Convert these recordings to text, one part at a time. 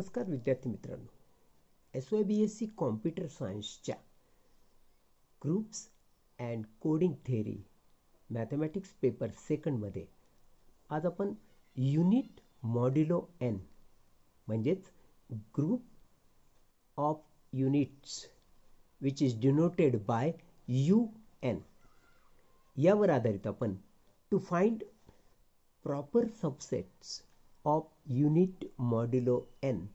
नमस्कार विद्यार्थी मित्रांनो S Y B S C computer सायन्सच्या groups and coding theory mathematics paper सेकंडमध्ये आज आपण युनिट मॉड्युलो एन म्हणजेच group of units which is denoted by U N यावर आधारित आपण to find proper subsets of unit modulo N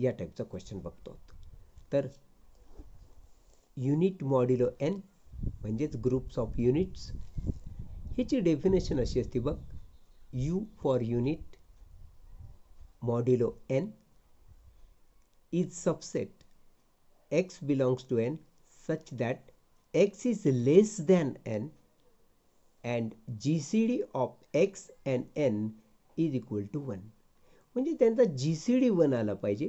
या टाईपचा क्वेश्चन बघतो तर युनिट मॉड्युलो एन म्हणजेच ग्रुप्स ऑफ युनिट्स ह्याची डेफिनेशन अशी असते बघ U for unit modulo N is subset X belongs to N such that X is less than N and G C D of X and N is equal to one म्हणजे त्यांचा जी C D one आला पाहिजे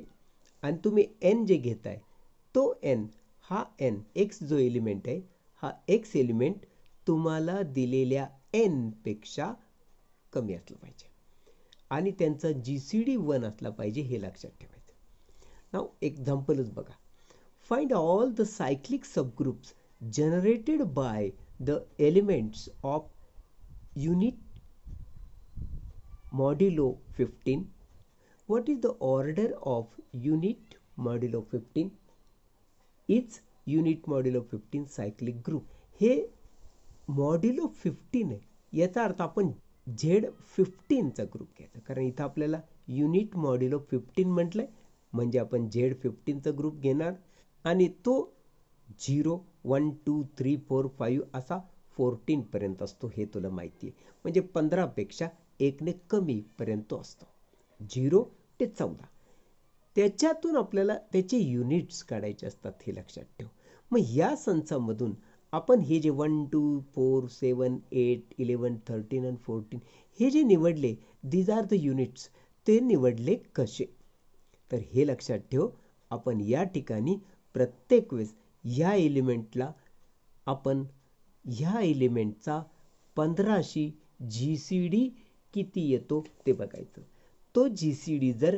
आणि तुम्ही N जे घेताय तो N हा एन एक्स जो एलिमेंट आहे हा एक्स एलिमेंट तुम्हाला दिलेल्या एनपेक्षा कमी असला पाहिजे आणि त्यांचा जी सी डी वन असला पाहिजे हे लक्षात ठेवायचं नाव एक्झाम्पलच बघा find all the cyclic subgroups generated by the elements of unit modulo 15. What is the order of unit modulo 15? It's unit modulo 15 cyclic group. हे मॉड्युलो फिफ्टीन आहे याचा अर्थ आपण झेड फिफ्टीनचा ग्रुप घ्यायचा कारण इथं आपल्याला युनिट मॉड्युलो फिफ्टीन म्हटलं आहे म्हणजे आपण झेड फिफ्टीनचा ग्रुप घेणार आणि तो zero one two three four five असा फोर्टीनपर्यंत असतो हे तुला माहिती आहे म्हणजे पंधरापेक्षा एकने कमीपर्यंत असतो झिरो ते चौदा त्याच्यातून आपल्याला त्याचे युनिट्स काढायचे असतात हे लक्षात ठेव मग या संचामधून आपण हे जे one two four seven eight eleven thirteen and fourteen हे जे निवडले दीज आर द युनिट्स ते निवडले कसे तर हे लक्षात ठेव आपण या ठिकाणी प्रत्येक वेळेस ह्या एलिमेंटला आपण ह्या एलिमेंटचा पंधराशी जी सी डी किती येतो ते बघायचं तो जी सी डी जर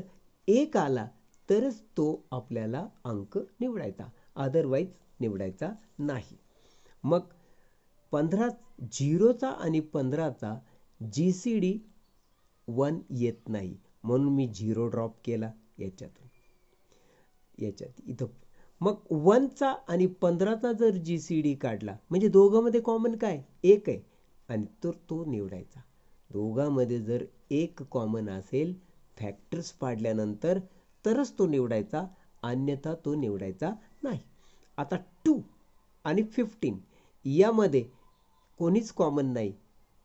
एक आला तरच तो आपल्याला अंक निवडायचा अदरवाईज निवडायचा नाही मग पंधरा झिरोचा आणि पंधराचा जी सी डी वन येत नाही म्हणून मी झिरो ड्रॉप केला याच्यातून याच्यात इथं मग वनचा आणि पंधराचा जर जी सी डी काढला म्हणजे दोघांमध्ये कॉमन काय एक आहे आणि तर तो निवडायचा दोघांमध्ये जर एक कॉमन असेल फॅक्टर्स पाडल्यानंतर तरच तो निवडायचा अन्यथा तो निवडायचा नाही आता टू आणि फिफ्टीन यामध्ये कोणीच कॉमन नाही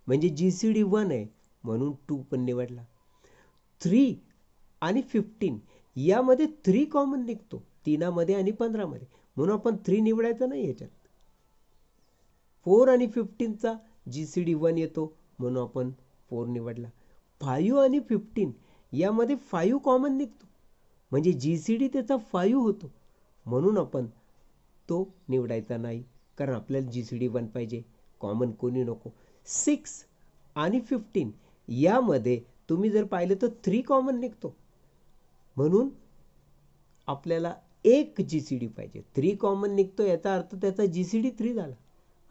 म्हणजे जी सी डी वन आहे म्हणून टू पण निवडला थ्री आणि फिफ्टीन यामध्ये थ्री कॉमन निघतो तीनामध्ये आणि पंधरामध्ये म्हणून आपण थ्री निवडायचा नाही याच्यात फोर आणि फिफ्टीनचा जी सी डी वन येतो म्हणून आपण फोर निवडला फायू आणि फिफ्टीन यामध्ये फायू कॉमन निघतो म्हणजे जी सी डी त्याचा फायू होतो म्हणून आपण तो निवडायचा नाही कारण आपल्याला जी सी डी वन पाहिजे कॉमन कोणी नको सिक्स आणि फिफ्टीन यामध्ये तुम्ही जर पाहिलं तर थ्री कॉमन निघतो म्हणून आपल्याला एक जी सी डी पाहिजे थ्री कॉमन निघतो याचा अर्थ त्याचा जी सी डी थ्री झाला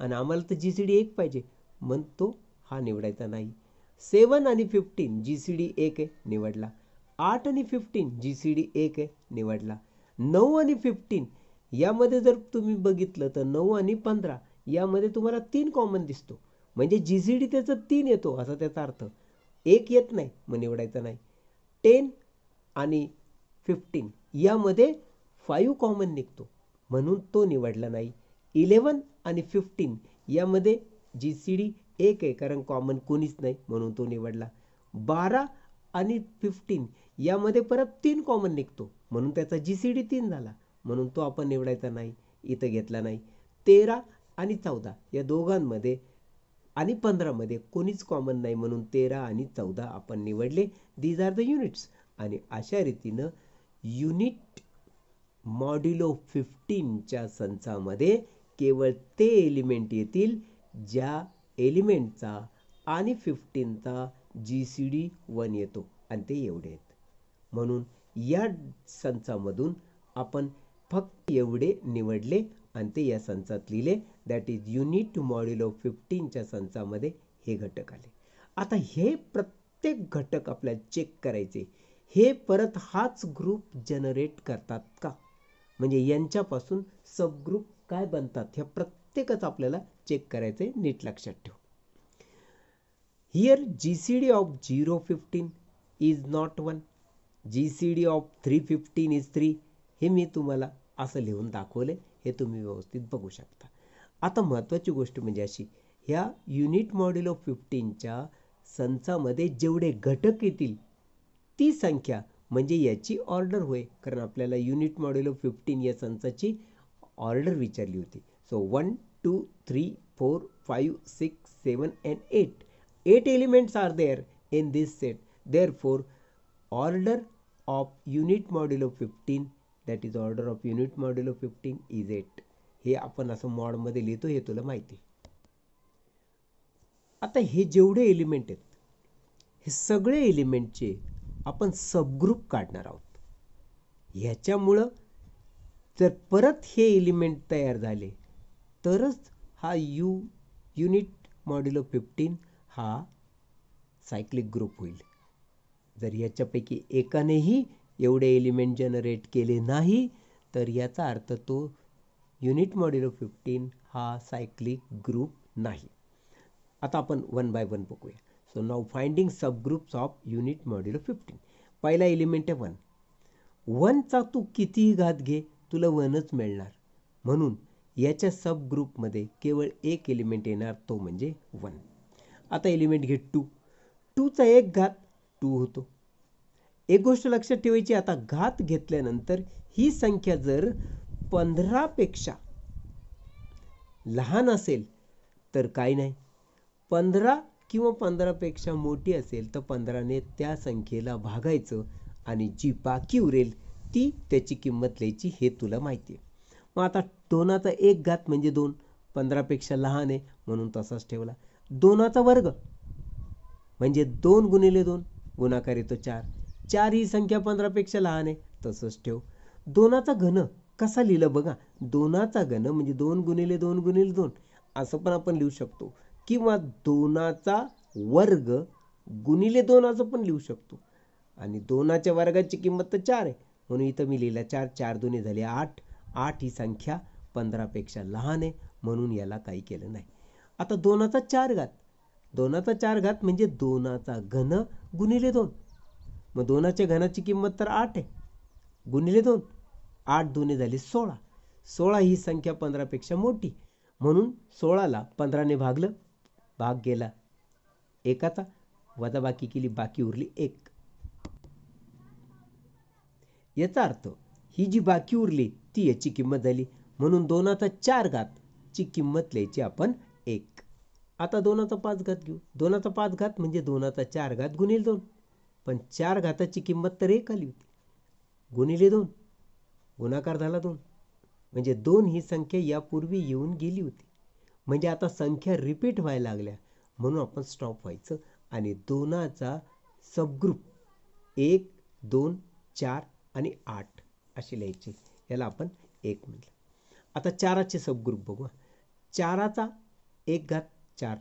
आणि आम्हाला तर जी सी डी एक पाहिजे मग तो हा निवडायचा नाही सेवन आणि फिफ्टीन जी सी डी एक निवडला आठ आणि फिफ्टीन जी सी डी एक निवडला नऊ आणि फिफ्टीन यामध्ये जर तुम्ही बघितलं तर नऊ आणि पंधरा यामध्ये तुम्हाला तीन कॉमन दिसतो म्हणजे जी सी डी त्याचं तीन येतो असा त्याचा अर्थ एक येत नाही मग निवडायचा नाही टेन आणि फिफ्टीन यामध्ये फाईव्ह कॉमन निघतो म्हणून तो निवडला नाही इलेवन आणि फिफ्टीन यामध्ये जी सी डी एक आहे कारण कॉमन कोणीच नाही म्हणून तो निवडला बारा आणि फिफ्टीन यामध्ये परत तीन कॉमन निघतो म्हणून त्याचा जी सी डी तीन झाला म्हणून तो आपण निवडायचा नाही इथं घेतला नाही तेरा आणि चौदा या दोघांमध्ये आणि पंधरामध्ये कोणीच कॉमन नाही म्हणून तेरा आणि चौदा आपण निवडले दीज आर द युनिट्स आणि अशा रीतीनं युनिट मॉड्युलो फिफ्टीनच्या संचामध्ये केवळ ते एलिमेंट येतील ज्या एलिमेंटचा आणि फिफ्टीनचा जी सी डी वन येतो आणि ते एवढे आहेत म्हणून या संचामधून आपण फक्त एवढे निवडले आणि ते या संचात लिहिले that is unit module of फिफ्टीनच्या संचामध्ये हे घटक आले आता हे प्रत्येक घटक आपल्याला चेक करायचे हे परत हाच ग्रुप जनरेट करतात का म्हणजे यांच्यापासून सबग्रुप काय बनतात ह्या प्रत्येक प्रत्येकच आपल्याला चेक करायचं आहे नीट लक्षात ठेव here G C D of zero fifteen is not one G C D of three fifteen is three हे मी तुम्हाला असं लिहून दाखवले हे तुम्ही व्यवस्थित बघू शकता आता महत्त्वाची गोष्ट म्हणजे अशी ह्या युनिट मॉडेल ऑफ फिफ्टीनच्या संचामध्ये जेवढे घटक येतील ती संख्या म्हणजे याची ऑर्डर होय कारण आपल्याला युनिट मॉडेल ऑफ फिफ्टीन या संचाची ऑर्डर विचारली होती So 1, 2, 3, 4, 5, 6, 7 and 8. 8 elements are there in this set. Therefore, order of unit of 15 that is order of unit modulo fifteen is eight हे आपण असं मॉडमध्ये लिहितो हे तुला माहिती आता हे जेवढे एलिमेंट आहेत हे सगळे एलिमेंटचे आपण सबग्रुप काढणार आहोत ह्याच्यामुळं जर परत हे एलिमेंट तयार झाले तरच हा यू युनिट मॉड्युलो फिफ्टीन हा सायक्लिक ग्रुप होईल जर याच्यापैकी एकानेही एवढे एलिमेंट जनरेट केले नाही तर याचा अर्थ तो युनिट मॉड्युलो फिफ्टीन हा सायक्लिक ग्रुप नाही आता आपण वन बाय वन बघूया सो नाव finding subgroups of unit modulo fifteen पहिला एलिमेंट आहे वन वनचा तू कितीही घात घे तुला वनच मिळणार म्हणून याच्या सब ग्रुपमध्ये केवळ एक एलिमेंट येणार तो म्हणजे वन आता एलिमेंट घे टू टूचा एक घात टू होतो एक गोष्ट लक्षात ठेवायची आता घात घेतल्यानंतर ही संख्या जर पंधरापेक्षा लहान असेल तर काही नाही पंधरा किंवा पंधरापेक्षा मोठी असेल तर पंधराने त्या संख्येला भागायचं आणि जी बाकी उरेल ती त्याची किंमत लिहायची हे तुला माहिती आहे मग आता दोनाचा एक घात म्हणजे दोन पंधरापेक्षा लहान आहे म्हणून तसाच ठेवला दोनाचा वर्ग म्हणजे दोन गुणिले दोन गुणाकार येतो चार चार ही संख्या पंधरापेक्षा लहान आहे तसंच ठेव दोनाचा घन कसा लिहिलं बघा दोनाचा घन म्हणजे दोन गुणिले दोन गुणिले दोन असं पण आपण लिहू शकतो किंवा दोनाचा वर्ग गुणिले दोन असं पण लिहू शकतो आणि दोनाच्या वर्गाची किंमत तर चार आहे म्हणून इथं मी लिहिला चार चार दोन्ही झाले आठ आठ ही संख्या पंधरापेक्षा लहान आहे म्हणून याला काही केलं नाही आता दोनाचा चार घात दोनाचा चार घात म्हणजे दोनाचा घन गुणिले दोन मग दोनाच्या घनाची किंमत तर आठ आहे गुणिले दोन आठ दोन्ही झाले सोळा सोळा ही संख्या पंधरापेक्षा मोठी म्हणून सोळाला पंधराने भागलं भाग गेला एकाचा वजाबाकी केली बाकी उरली एक याचा अर्थ ही जी बाकी उरली ती याची किंमत झाली म्हणून दोनाचा चार घातची किंमत लिहायची आपण एक आता दोनाचा पाच घात घेऊ दोनाचा पाच घात म्हणजे दोनाचा चार घात गुणिले दोन पण चार घाताची किंमत तर एक आली होती गुणिले दोन गुणाकार झाला दोन म्हणजे दोन ही संख्या यापूर्वी येऊन गेली होती म्हणजे आता संख्या रिपीट व्हायला लागल्या म्हणून आपण स्टॉप व्हायचं आणि दोनाचा सबग्रुप एक दोन चार आणि आठ अशी लिहायची याला आपण एक म्हटलं आता चाराचे सबग्रुप बघू चाराचा एक घात चार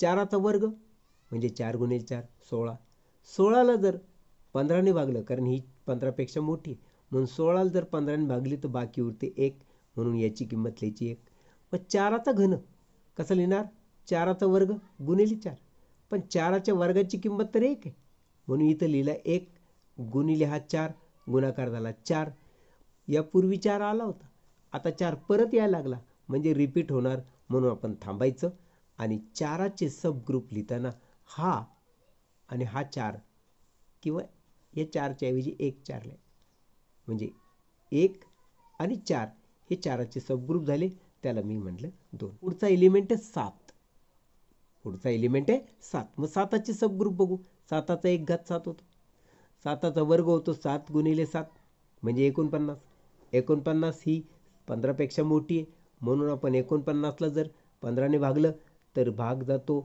चाराचा वर्ग म्हणजे चार गुणे चार सोळा सोळाला जर पंधराने भागलं कारण ही पंधरापेक्षा मोठी म्हणून सोळाला जर पंधराने भागली तर बाकी उरते एक म्हणून याची किंमत लिहायची एक मग चाराचा घन कसं लिहिणार चाराचा वर्ग गुणिले चार पण चाराच्या वर्गाची किंमत तर एक आहे म्हणून इथं लिहिलं एक गुणिले हा चार गुणाकार झाला चार यापूर्वी चार आला होता आता चार परत यायला लागला म्हणजे रिपीट होणार म्हणून आपण थांबायचं आणि चाराचे सब ग्रुप लिहिताना हा आणि हा चार किंवा या चारच्या ऐवजी एक चार म्हणजे एक आणि चार हे चाराचे सबग्रुप झाले त्याला मी म्हटलं दोन पुढचा एलिमेंट आहे सात पुढचा एलिमेंट आहे सात मग साताचे सबग्रुप बघू साताचा एक घात सात होतो साताचा वर्ग होतो सात गुणिले सात म्हणजे एकोणपन्नास एकोणपन्नास ही पंधरापेक्षा मोठी आहे म्हणून आपण एकोणपन्नासला जर पंधराने भागलं तर भाग जातो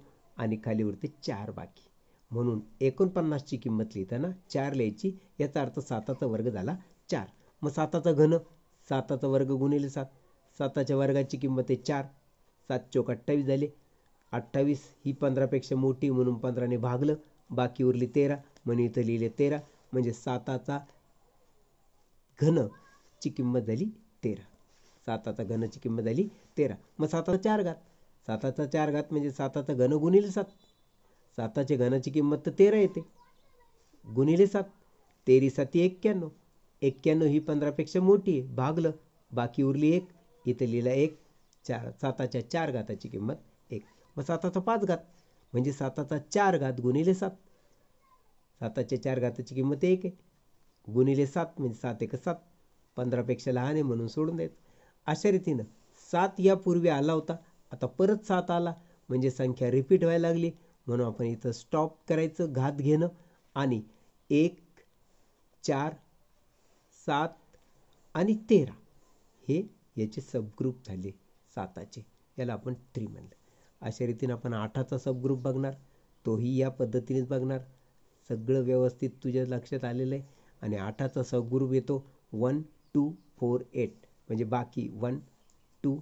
आणि खाली उरते चार बाकी म्हणून एकोणपन्नासची किंमत लिहिताना चार लिहायची याचा अर्थ साताचा वर्ग झाला चार मग साताचा घन साताचा वर्ग गुणिले सात साताच्या वर्गाची किंमत आहे चार सात चौक अठ्ठावीस झाले अठ्ठावीस ही पंधरापेक्षा मोठी म्हणून पंधराने भागलं बाकी उरली तेरा म्हणून इथं लिहिले तेरा म्हणजे साताचा घनची किंमत झाली तेरा साताचा घनाची किंमत झाली तेरा मग साताचा चार घात साताचा चार घात म्हणजे साताचा घन गुणिले सात साताच्या घनाची किंमत तर तेरा येते गुणिले सात तेरी साती एक्क्याण्णव एक्क्याण्णव ही पंधरापेक्षा मोठी आहे भागलं बाकी उरली एक इथं लिहिलं एक चार साताच्या चार घाताची किंमत एक मग साताचा पाच घात म्हणजे साताचा चार घात गुणिले सात साताच्या चार घाताची किंमत एक आहे गुणिले सात म्हणजे सात एक सात पंधरापेक्षा लहान आहे म्हणून सोडून देत अशा रीतीनं सात यापूर्वी आला होता आता परत सात आला म्हणजे संख्या रिपीट व्हायला लागली म्हणून आपण इथं स्टॉप करायचं घात घेणं आणि एक चार सात आणि तेरा हे याचे सबग्रुप झाले साताचे याला आपण थ्री म्हणलं अशा रीतीनं आपण आठाचा सबग्रुप बघणार तोही या पद्धतीनेच बघणार सगळं व्यवस्थित तुझ्या लक्षात आलेलं आहे आणि आठाचा सबग्रुप येतो वन टू फोर एट म्हणजे बाकी वन टू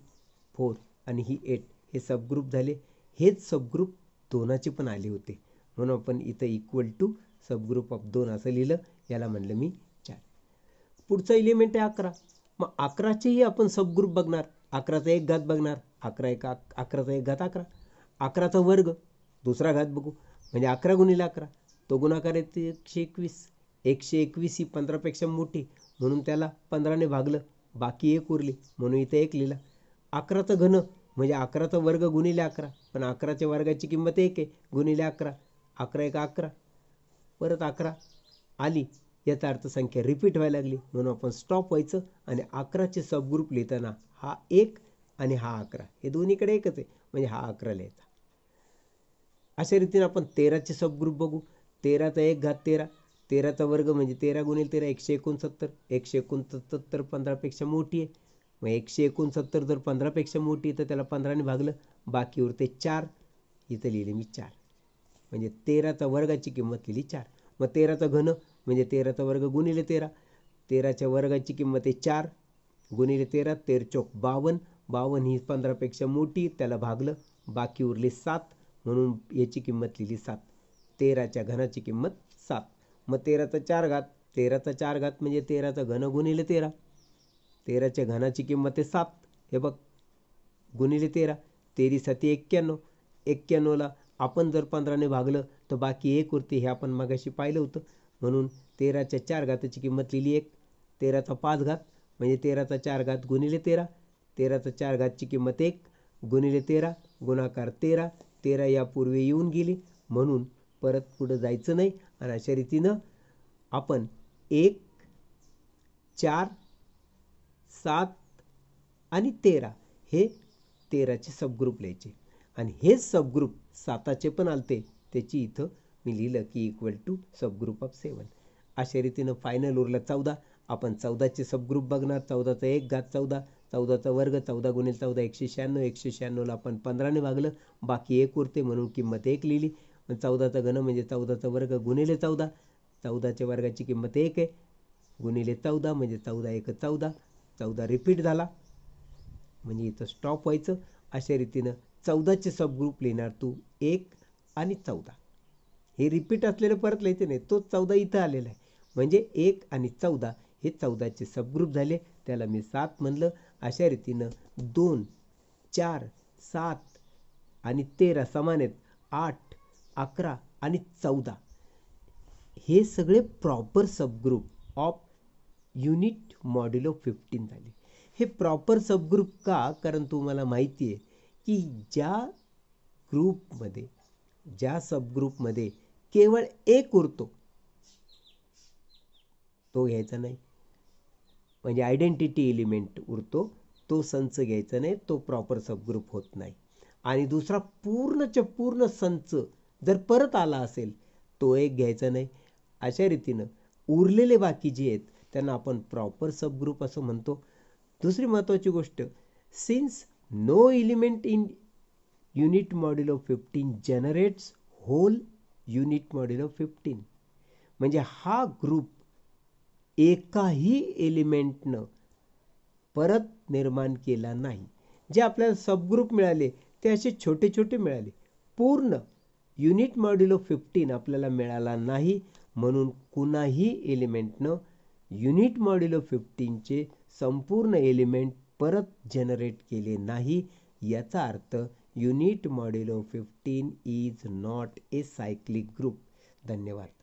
फोर आणि ही एट हे सबग्रुप झाले हेच सबग्रुप दोनाचे पण आले होते म्हणून आपण इथं इक्वल टू सबग्रुप ऑफ दोन असं लिहिलं याला म्हणलं मी चार पुढचा इलिमेंट आहे अकरा मग अकराचेही आपण सबग्रुप बघणार अकराचा एक घात बघणार अकरा एक अकराचा एक घात अकरा अकराचा वर्ग दुसरा घात बघू म्हणजे अकरा गुणिले अकरा तो गुणाकार येते एकशे एकवीस एकशे एकवीस ही पंधरापेक्षा मोठी म्हणून त्याला पंधराने भागलं बाकी एक उरली म्हणून इथं एक लिहिला अकराचं घन म्हणजे अकराचा वर्ग गुणिले अकरा पण अकराच्या वर्गाची किंमत एक आहे गुणिले अकरा अकरा एक अकरा परत अकरा आली याचा अर्थसंख्या रिपीट व्हायला लागली म्हणून आपण स्टॉप व्हायचं आणि अकराचे सबग्रुप लिहिताना हा एक आणि हा अकरा हे दोन्हीकडे एकच आहे म्हणजे हा अकरा लिहायचा अशा रीतीने आपण तेराचे सबग्रुप बघू तेराचा एक घात तेरा तेराचा वर्ग म्हणजे तेरा गुणिले तेरा एकशे एकोणसत्तर एकशे एकोणसत्तर पंधरापेक्षा मोठी आहे मग एकशे एकोणसत्तर जर पंधरापेक्षा मोठी आहे तर त्याला पंधराने भागलं बाकी उरते चार इथं लिहिले मी चार म्हणजे तेराचा वर्गाची किंमत लिहिली चार मग तेराचा घन म्हणजे तेराचा वर्ग गुणिले तेरा तेराच्या वर्गाची किंमत आहे चार गुणिले तेरा तेर चौक बावन्न बावन ही पंधरापेक्षा मोठी त्याला भागलं बाकी उरली सात म्हणून याची किंमत लिहिली सात तेराच्या घनाची किंमत सात मग तेराचा चार घात तेराचा चार घात म्हणजे तेराचा घन गुणिले तेरा तेराच्या घनाची किंमत आहे सात हे बघ गुणिले तेरा तेरीसाठी एक्क्याण्णव एक्क्याण्णवला आपण जर पंधराने भागलं तर बाकी एक उरते हे आपण मागाशी पाहिलं होतं म्हणून तेराच्या चार घाताची किंमत लिहिली एक तेराचा पाच घात म्हणजे तेराचा चार घात गुणिले तेरा तेराचा चार घातची किंमत एक गुणिले तेरा गुणाकार तेरा तेरा यापूर्वी येऊन गेली म्हणून परत पुढं जायचं नाही आणि अशा रीतीनं आपण एक चार सात आणि तेरा हे तेराचे सबग्रुप लिहायचे आणि हेच सबग्रुप साताचे पण आलते त्याची इथं मी लिहिलं की equal to subgroup of seven अशा रीतीनं फायनल उरला चौदा आपण चौदाचे सबग्रुप बघणार चौदाचा एक घात चौदा चौदाचा वर्ग चौदा गुणिले चौदा एकशे शहाण्णव एकशे शहाण्णवला आपण पंधराने भागलं बाकी एक उरते म्हणून किंमत एक लिहिली चौदाचा घन म्हणजे चौदाचा वर्ग गुणिले चौदा चौदाच्या वर्गाची किंमत एक आहे गुणिले चौदा म्हणजे चौदा एक चौदा चौदा रिपीट झाला म्हणजे इथं स्टॉप व्हायचं अशा रीतीनं चौदाचे सबग्रुप लिहिणार तू एक आणि चौदा हे रिपीट असलेलं परत लिहायचं नाही तो चौदा इथं आलेला आहे म्हणजे एक आणि चौदा हे चौदाचे सबग्रुप झाले त्याला मी सात म्हणलं अशा रीतीनं दोन चार सात आणि तेरा समान आहेत आठ अकरा आणि चौदा हे सगळे proper subgroup of unit modulo fifteen झाले हे प्रॉपर सबग्रुप का कारण तुम्हाला माहिती आहे की ज्या ग्रुपमध्ये ज्या सबग्रुपमध्ये केवळ एक उरतो तो घ्यायचा नाही म्हणजे आयडेंटिटी एलिमेंट उरतो तो संच घ्यायचा नाही तो प्रॉपर सबग्रुप होत नाही आणि दुसरा पूर्णच्या पूर्ण संच जर परत आला असेल तो एक घ्यायचा नाही अशा रीतीनं उरलेले बाकी जे आहेत त्यांना आपण प्रॉपर सबग्रुप असं म्हणतो दुसरी महत्त्वाची गोष्ट since no element in unit of fifteen generates whole unit of fifteen म्हणजे हा ग्रुप एकाही एलिमेंटनं परत निर्माण केला नाही जे आपल्याला सबग्रुप मिळाले ते असे छोटे छोटे मिळाले पूर्ण युनिट मॉड्युलो फिफ्टीन आपल्याला मिळाला नाही म्हणून कुणाही एलिमेंटनं युनिट मॉड्युलो फिफ्टीनचे संपूर्ण एलिमेंट परत जनरेट केले नाही याचा अर्थ unit modulo fifteen is not a cyclic group धन्यवाद